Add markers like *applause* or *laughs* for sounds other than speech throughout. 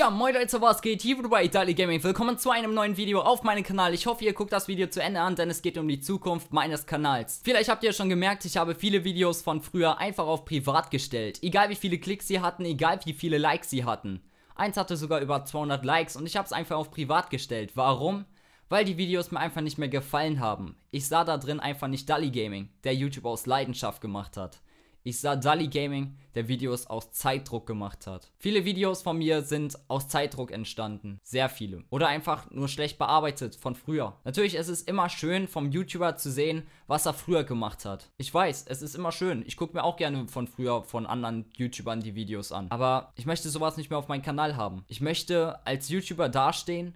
Ja, moin Leute, was geht? Hier wieder bei Italy Gaming. Willkommen zu einem neuen Video auf meinem Kanal. Ich hoffe, ihr guckt das Video zu Ende an, denn es geht um die Zukunft meines Kanals. Vielleicht habt ihr schon gemerkt, ich habe viele Videos von früher einfach auf privat gestellt. Egal wie viele Klicks sie hatten, egal wie viele Likes sie hatten. Eins hatte sogar über 200 Likes und ich habe es einfach auf privat gestellt. Warum? Weil die Videos mir einfach nicht mehr gefallen haben. Ich sah da drin einfach nicht Dali Gaming, der YouTube aus Leidenschaft gemacht hat. Ich sah Dali Gaming, der Videos aus Zeitdruck gemacht hat. Viele Videos von mir sind aus Zeitdruck entstanden. Sehr viele. Oder einfach nur schlecht bearbeitet von früher. Natürlich ist es immer schön, vom YouTuber zu sehen, was er früher gemacht hat. Ich weiß, es ist immer schön. Ich gucke mir auch gerne von früher von anderen YouTubern die Videos an. Aber ich möchte sowas nicht mehr auf meinem Kanal haben. Ich möchte als YouTuber dastehen,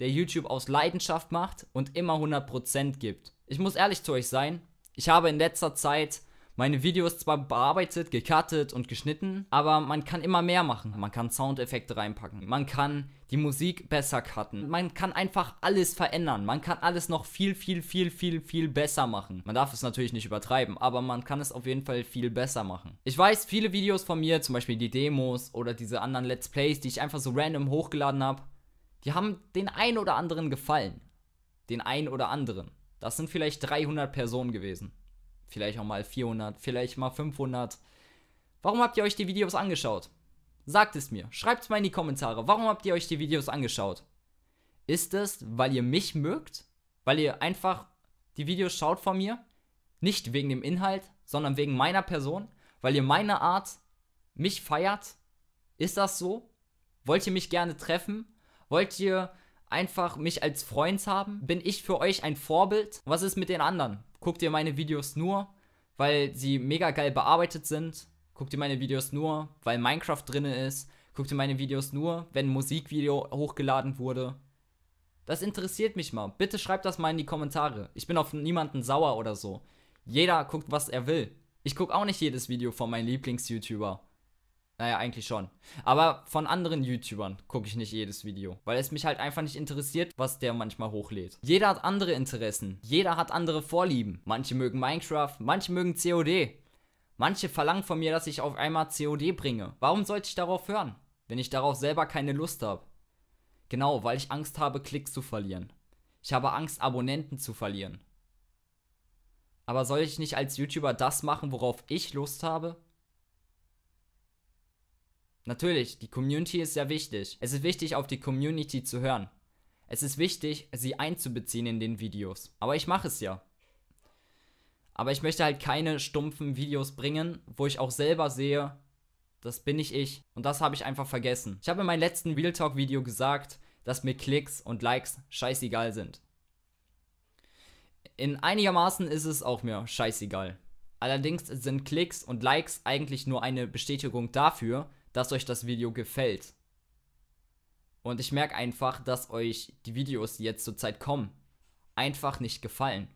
der YouTube aus Leidenschaft macht und immer 100% gibt. Ich muss ehrlich zu euch sein, ich habe in letzter Zeit meine Videos zwar bearbeitet, gecuttet und geschnitten, aber man kann immer mehr machen. Man kann Soundeffekte reinpacken, man kann die Musik besser cutten, man kann einfach alles verändern, man kann alles noch viel, viel, viel, viel, viel besser machen. Man darf es natürlich nicht übertreiben, aber man kann es auf jeden Fall viel besser machen. Ich weiß, viele Videos von mir, zum Beispiel die Demos oder diese anderen Let's Plays, die ich einfach so random hochgeladen habe, die haben den einen oder anderen gefallen. Den einen oder anderen. Das sind vielleicht 300 Personen gewesen. Vielleicht auch mal 400, vielleicht mal 500. Warum habt ihr euch die Videos angeschaut? Sagt es mir. Schreibt es mal in die Kommentare. Warum habt ihr euch die Videos angeschaut? Ist es, weil ihr mich mögt? Weil ihr einfach die Videos schaut von mir? Nicht wegen dem Inhalt, sondern wegen meiner Person? Weil ihr meine Art mich feiert? Ist das so? Wollt ihr mich gerne treffen? Wollt ihr einfach mich als Freund haben? Bin ich für euch ein Vorbild? Was ist mit den anderen? guck dir meine Videos nur, weil sie mega geil bearbeitet sind. Guck dir meine Videos nur, weil Minecraft drin ist. Guck dir meine Videos nur, wenn ein Musikvideo hochgeladen wurde. Das interessiert mich mal. Bitte schreibt das mal in die Kommentare. Ich bin auf niemanden sauer oder so. Jeder guckt, was er will. Ich guck auch nicht jedes Video von meinem Lieblings-YouTuber. Naja, eigentlich schon. Aber von anderen YouTubern gucke ich nicht jedes Video, weil es mich halt einfach nicht interessiert, was der manchmal hochlädt. Jeder hat andere Interessen, jeder hat andere Vorlieben. Manche mögen Minecraft, manche mögen COD. Manche verlangen von mir, dass ich auf einmal COD bringe. Warum sollte ich darauf hören, wenn ich darauf selber keine Lust habe? Genau, weil ich Angst habe, Klicks zu verlieren. Ich habe Angst, Abonnenten zu verlieren. Aber soll ich nicht als YouTuber das machen, worauf ich Lust habe? Natürlich, die Community ist sehr wichtig. Es ist wichtig, auf die Community zu hören. Es ist wichtig, sie einzubeziehen in den Videos. Aber ich mache es ja. Aber ich möchte halt keine stumpfen Videos bringen, wo ich auch selber sehe, das bin ich ich. Und das habe ich einfach vergessen. Ich habe in meinem letzten Real Talk Video gesagt, dass mir Klicks und Likes scheißegal sind. In einigermaßen ist es auch mir scheißegal. Allerdings sind Klicks und Likes eigentlich nur eine Bestätigung dafür, dass euch das Video gefällt. Und ich merke einfach, dass euch die Videos, die jetzt zurzeit kommen, einfach nicht gefallen.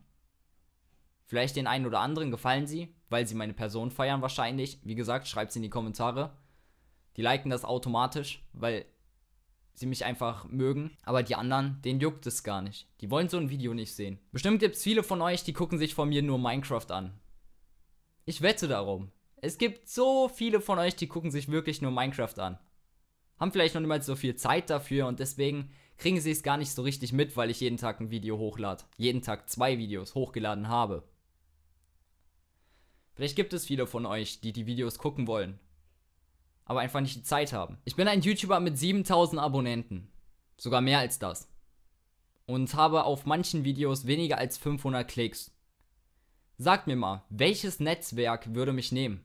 Vielleicht den einen oder anderen gefallen sie, weil sie meine Person feiern wahrscheinlich. Wie gesagt, schreibt sie in die Kommentare. Die liken das automatisch, weil sie mich einfach mögen. Aber die anderen, denen juckt es gar nicht. Die wollen so ein Video nicht sehen. Bestimmt gibt es viele von euch, die gucken sich von mir nur Minecraft an. Ich wette darum. Es gibt so viele von euch, die gucken sich wirklich nur Minecraft an. Haben vielleicht noch niemals so viel Zeit dafür und deswegen kriegen sie es gar nicht so richtig mit, weil ich jeden Tag ein Video hochlade. Jeden Tag zwei Videos hochgeladen habe. Vielleicht gibt es viele von euch, die die Videos gucken wollen. Aber einfach nicht die Zeit haben. Ich bin ein YouTuber mit 7000 Abonnenten. Sogar mehr als das. Und habe auf manchen Videos weniger als 500 Klicks. Sagt mir mal, welches Netzwerk würde mich nehmen?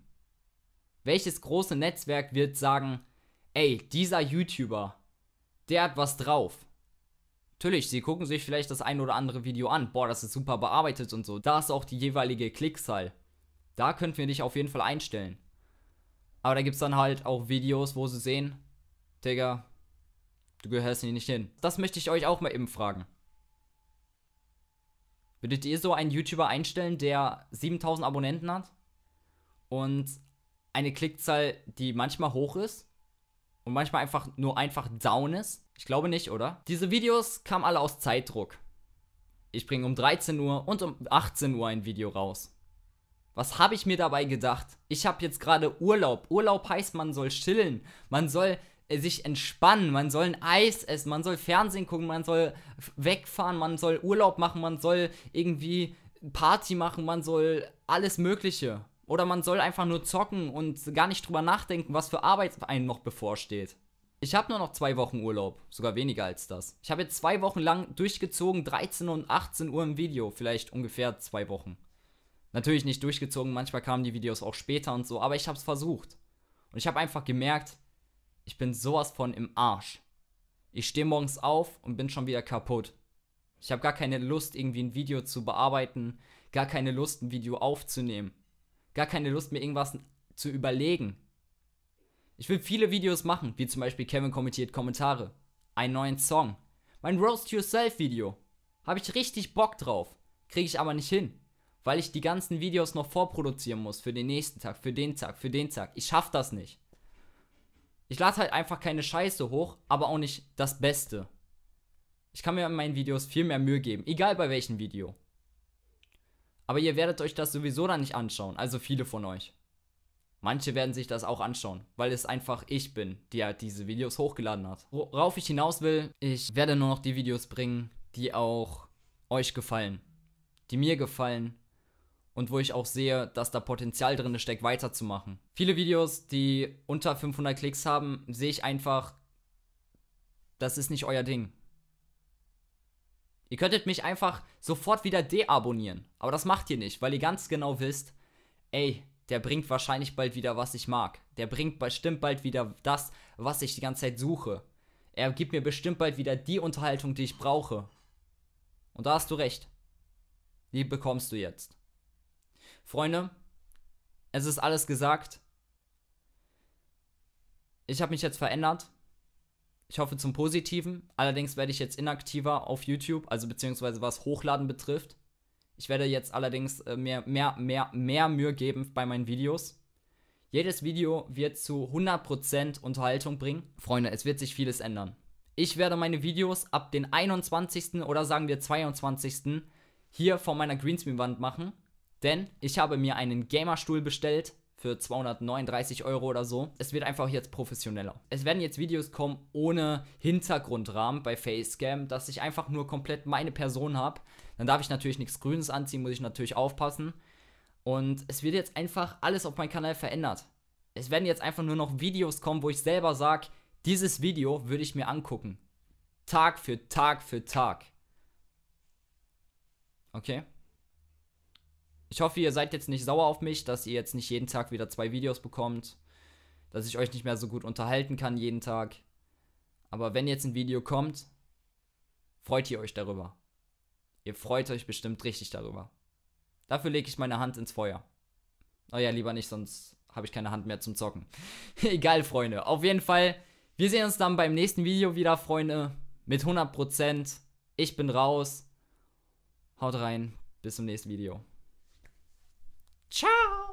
Welches große Netzwerk wird sagen, ey, dieser YouTuber, der hat was drauf? Natürlich, sie gucken sich vielleicht das ein oder andere Video an. Boah, das ist super bearbeitet und so. Da ist auch die jeweilige Klickzahl. Da könnten wir dich auf jeden Fall einstellen. Aber da gibt es dann halt auch Videos, wo sie sehen, Digga, du gehörst hier nicht hin. Das möchte ich euch auch mal eben fragen. Würdet ihr so einen YouTuber einstellen, der 7000 Abonnenten hat? Und eine Klickzahl, die manchmal hoch ist und manchmal einfach nur einfach down ist. Ich glaube nicht, oder? Diese Videos kamen alle aus Zeitdruck. Ich bringe um 13 Uhr und um 18 Uhr ein Video raus. Was habe ich mir dabei gedacht? Ich habe jetzt gerade Urlaub. Urlaub heißt, man soll chillen, man soll äh, sich entspannen, man soll ein Eis essen, man soll Fernsehen gucken, man soll wegfahren, man soll Urlaub machen, man soll irgendwie Party machen, man soll alles Mögliche. Oder man soll einfach nur zocken und gar nicht drüber nachdenken, was für Arbeit einem noch bevorsteht. Ich habe nur noch zwei Wochen Urlaub, sogar weniger als das. Ich habe jetzt zwei Wochen lang durchgezogen, 13 und 18 Uhr im Video, vielleicht ungefähr zwei Wochen. Natürlich nicht durchgezogen, manchmal kamen die Videos auch später und so, aber ich habe es versucht. Und ich habe einfach gemerkt, ich bin sowas von im Arsch. Ich stehe morgens auf und bin schon wieder kaputt. Ich habe gar keine Lust, irgendwie ein Video zu bearbeiten, gar keine Lust, ein Video aufzunehmen gar keine Lust mehr, irgendwas zu überlegen. Ich will viele Videos machen, wie zum Beispiel Kevin kommentiert Kommentare, einen neuen Song, mein Roast Yourself Video. Habe ich richtig Bock drauf, kriege ich aber nicht hin, weil ich die ganzen Videos noch vorproduzieren muss für den nächsten Tag, für den Tag, für den Tag. Ich schaffe das nicht. Ich lade halt einfach keine Scheiße hoch, aber auch nicht das Beste. Ich kann mir in meinen Videos viel mehr Mühe geben, egal bei welchem Video. Aber ihr werdet euch das sowieso dann nicht anschauen, also viele von euch. Manche werden sich das auch anschauen, weil es einfach ich bin, der halt diese Videos hochgeladen hat. Worauf ich hinaus will, ich werde nur noch die Videos bringen, die auch euch gefallen, die mir gefallen und wo ich auch sehe, dass da Potenzial drin steckt, weiterzumachen. Viele Videos, die unter 500 Klicks haben, sehe ich einfach, das ist nicht euer Ding. Ihr könntet mich einfach sofort wieder deabonnieren. Aber das macht ihr nicht, weil ihr ganz genau wisst, ey, der bringt wahrscheinlich bald wieder, was ich mag. Der bringt bestimmt bald wieder das, was ich die ganze Zeit suche. Er gibt mir bestimmt bald wieder die Unterhaltung, die ich brauche. Und da hast du recht. Die bekommst du jetzt. Freunde, es ist alles gesagt. Ich habe mich jetzt verändert. Ich hoffe zum Positiven. Allerdings werde ich jetzt inaktiver auf YouTube, also beziehungsweise was Hochladen betrifft. Ich werde jetzt allerdings äh, mehr, mehr, mehr, mehr Mühe geben bei meinen Videos. Jedes Video wird zu 100% Unterhaltung bringen. Freunde, es wird sich vieles ändern. Ich werde meine Videos ab den 21. oder sagen wir 22. hier vor meiner Greenscreen-Wand machen, denn ich habe mir einen Gamerstuhl bestellt für 239 Euro oder so. Es wird einfach jetzt professioneller. Es werden jetzt Videos kommen ohne Hintergrundrahmen bei Facecam, dass ich einfach nur komplett meine Person habe. Dann darf ich natürlich nichts Grünes anziehen, muss ich natürlich aufpassen. Und es wird jetzt einfach alles auf meinem Kanal verändert. Es werden jetzt einfach nur noch Videos kommen, wo ich selber sage, dieses Video würde ich mir angucken. Tag für Tag für Tag. Okay? Ich hoffe, ihr seid jetzt nicht sauer auf mich, dass ihr jetzt nicht jeden Tag wieder zwei Videos bekommt. Dass ich euch nicht mehr so gut unterhalten kann jeden Tag. Aber wenn jetzt ein Video kommt, freut ihr euch darüber. Ihr freut euch bestimmt richtig darüber. Dafür lege ich meine Hand ins Feuer. Oh ja, lieber nicht, sonst habe ich keine Hand mehr zum Zocken. *laughs* Egal, Freunde. Auf jeden Fall, wir sehen uns dann beim nächsten Video wieder, Freunde. Mit 100%. Ich bin raus. Haut rein. Bis zum nächsten Video. Ciao!